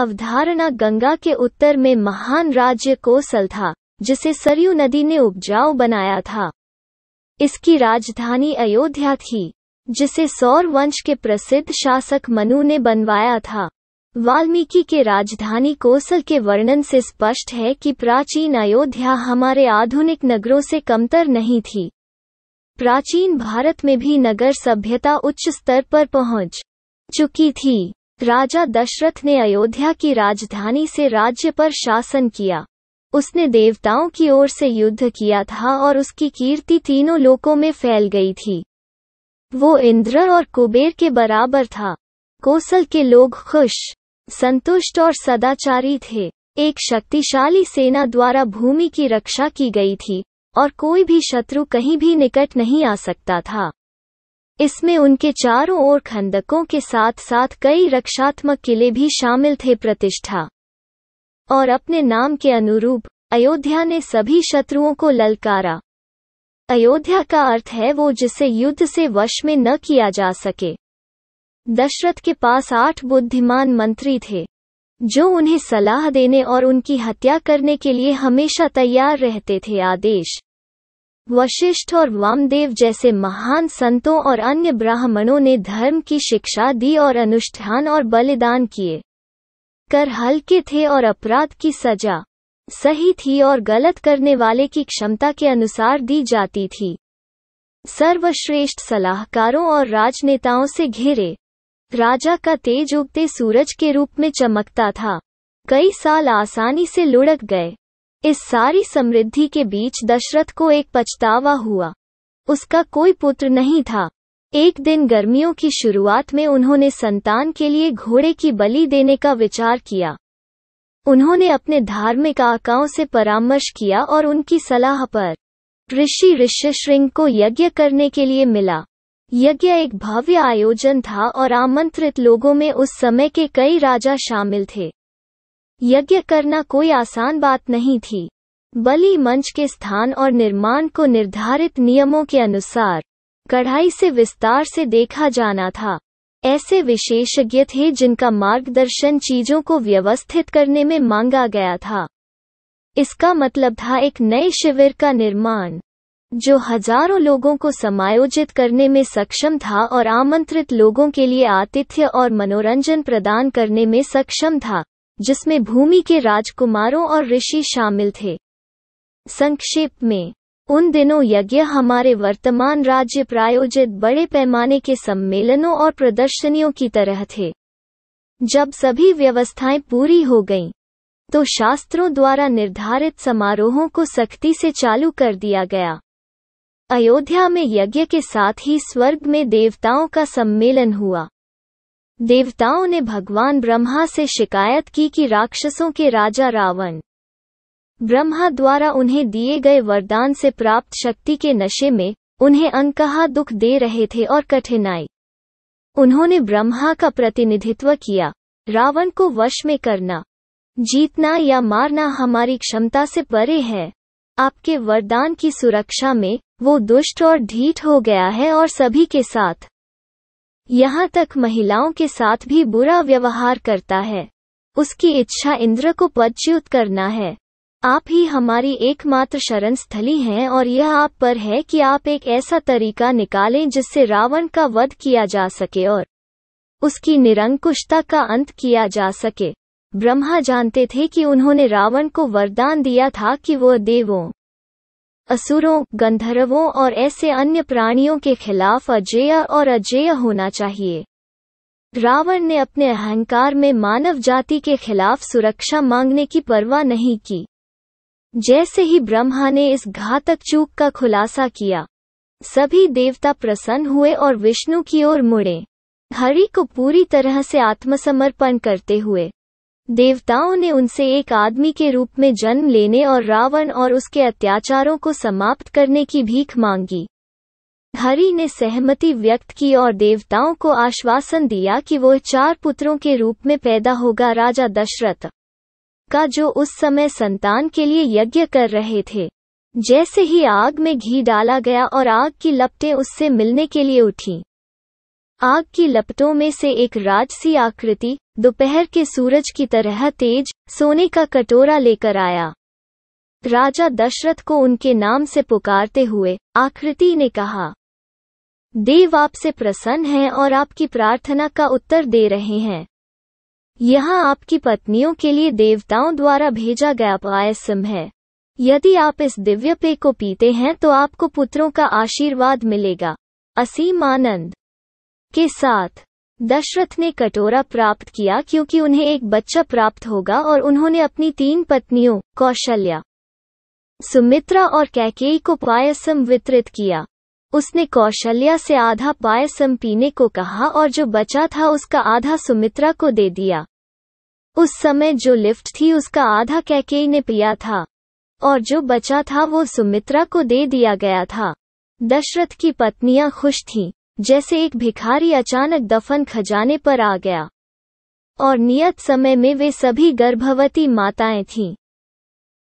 अवधारणा गंगा के उत्तर में महान राज्य कोसल था जिसे सरयू नदी ने उपजाऊ बनाया था इसकी राजधानी अयोध्या थी जिसे सौर वंश के प्रसिद्ध शासक मनु ने बनवाया था वाल्मीकि के राजधानी कोसल के वर्णन से स्पष्ट है कि प्राचीन अयोध्या हमारे आधुनिक नगरों से कमतर नहीं थी प्राचीन भारत में भी नगर सभ्यता उच्च स्तर पर पहुंच चुकी थी राजा दशरथ ने अयोध्या की राजधानी से राज्य पर शासन किया उसने देवताओं की ओर से युद्ध किया था और उसकी कीर्ति तीनों लोकों में फैल गई थी वो इंद्र और कुबेर के बराबर था कोसल के लोग खुश संतुष्ट और सदाचारी थे एक शक्तिशाली सेना द्वारा भूमि की रक्षा की गई थी और कोई भी शत्रु कहीं भी निकट नहीं आ सकता था इसमें उनके चारों ओर खंदकों के साथ साथ कई रक्षात्मक किले भी शामिल थे प्रतिष्ठा और अपने नाम के अनुरूप अयोध्या ने सभी शत्रुओं को ललकारा अयोध्या का अर्थ है वो जिसे युद्ध से वश में न किया जा सके दशरथ के पास आठ बुद्धिमान मंत्री थे जो उन्हें सलाह देने और उनकी हत्या करने के लिए हमेशा तैयार रहते थे आदेश वशिष्ठ और वामदेव जैसे महान संतों और अन्य ब्राह्मणों ने धर्म की शिक्षा दी और अनुष्ठान और बलिदान किए कर हल्के थे और अपराध की सजा सही थी और गलत करने वाले की क्षमता के अनुसार दी जाती थी सर्वश्रेष्ठ सलाहकारों और राजनेताओं से घिरे राजा का तेज उगते सूरज के रूप में चमकता था कई साल आसानी से लुढ़क गए इस सारी समृद्धि के बीच दशरथ को एक पछतावा हुआ उसका कोई पुत्र नहीं था एक दिन गर्मियों की शुरुआत में उन्होंने संतान के लिए घोड़े की बलि देने का विचार किया उन्होंने अपने धार्मिक आकाओं से परामर्श किया और उनकी सलाह पर ऋषि ऋष्यशृंग को यज्ञ करने के लिए मिला यज्ञ एक भव्य आयोजन था और आमंत्रित लोगों में उस समय के कई राजा शामिल थे यज्ञ करना कोई आसान बात नहीं थी बलि मंच के स्थान और निर्माण को निर्धारित नियमों के अनुसार कढ़ाई से विस्तार से देखा जाना था ऐसे विशेषज्ञ थे जिनका मार्गदर्शन चीजों को व्यवस्थित करने में मांगा गया था इसका मतलब था एक नए शिविर का निर्माण जो हजारों लोगों को समायोजित करने में सक्षम था और आमंत्रित लोगों के लिए आतिथ्य और मनोरंजन प्रदान करने में सक्षम था जिसमें भूमि के राजकुमारों और ऋषि शामिल थे संक्षेप में उन दिनों यज्ञ हमारे वर्तमान राज्य प्रायोजित बड़े पैमाने के सम्मेलनों और प्रदर्शनियों की तरह थे जब सभी व्यवस्थाएं पूरी हो गईं, तो शास्त्रों द्वारा निर्धारित समारोहों को सख्ती से चालू कर दिया गया अयोध्या में यज्ञ के साथ ही स्वर्ग में देवताओं का सम्मेलन हुआ देवताओं ने भगवान ब्रह्मा से शिकायत की कि राक्षसों के राजा रावण ब्रह्मा द्वारा उन्हें दिए गए वरदान से प्राप्त शक्ति के नशे में उन्हें अनकहा दुख दे रहे थे और कठिनाई उन्होंने ब्रह्मा का प्रतिनिधित्व किया रावण को वश में करना जीतना या मारना हमारी क्षमता से परे है आपके वरदान की सुरक्षा में वो दुष्ट और ढीठ हो गया है और सभी के साथ यहाँ तक महिलाओं के साथ भी बुरा व्यवहार करता है उसकी इच्छा इंद्र को पदच्युत करना है आप ही हमारी एकमात्र शरण स्थली हैं और यह आप पर है कि आप एक ऐसा तरीका निकालें जिससे रावण का वध किया जा सके और उसकी निरंकुशता का अंत किया जा सके ब्रह्मा जानते थे कि उन्होंने रावण को वरदान दिया था कि वह देवों असुरों गंधर्वों और ऐसे अन्य प्राणियों के खिलाफ अजेय और अजेय होना चाहिए रावण ने अपने अहंकार में मानव जाति के खिलाफ सुरक्षा मांगने की परवाह नहीं की जैसे ही ब्रह्मा ने इस घातक चूक का खुलासा किया सभी देवता प्रसन्न हुए और विष्णु की ओर मुड़े हरि को पूरी तरह से आत्मसमर्पण करते हुए देवताओं ने उनसे एक आदमी के रूप में जन्म लेने और रावण और उसके अत्याचारों को समाप्त करने की भीख मांगी हरि ने सहमति व्यक्त की और देवताओं को आश्वासन दिया कि वह चार पुत्रों के रूप में पैदा होगा राजा दशरथ का जो उस समय संतान के लिए यज्ञ कर रहे थे जैसे ही आग में घी डाला गया और आग की लपटें उससे मिलने के लिए उठीं आग की लपटों में से एक राजसी आकृति दोपहर के सूरज की तरह तेज सोने का कटोरा लेकर आया राजा दशरथ को उनके नाम से पुकारते हुए आकृति ने कहा देव आपसे प्रसन्न हैं और आपकी प्रार्थना का उत्तर दे रहे हैं यहाँ आपकी पत्नियों के लिए देवताओं द्वारा भेजा गया पायसम है यदि आप इस दिव्य पेय को पीते हैं तो आपको पुत्रों का आशीर्वाद मिलेगा असीम आनंद के साथ दशरथ ने कटोरा प्राप्त किया क्योंकि उन्हें एक बच्चा प्राप्त होगा और उन्होंने अपनी तीन पत्नियों कौशल्या सुमित्रा और कैकेयी को पायसम वितरित किया उसने कौशल्या से आधा पायसम पीने को कहा और जो बचा था उसका आधा सुमित्रा को दे दिया उस समय जो लिफ्ट थी उसका आधा कैकेयी ने पिया था और जो बचा था वो सुमित्रा को दे दिया गया था दशरथ की पत्नियां खुश थीं जैसे एक भिखारी अचानक दफन खजाने पर आ गया और नियत समय में वे सभी गर्भवती माताएं थीं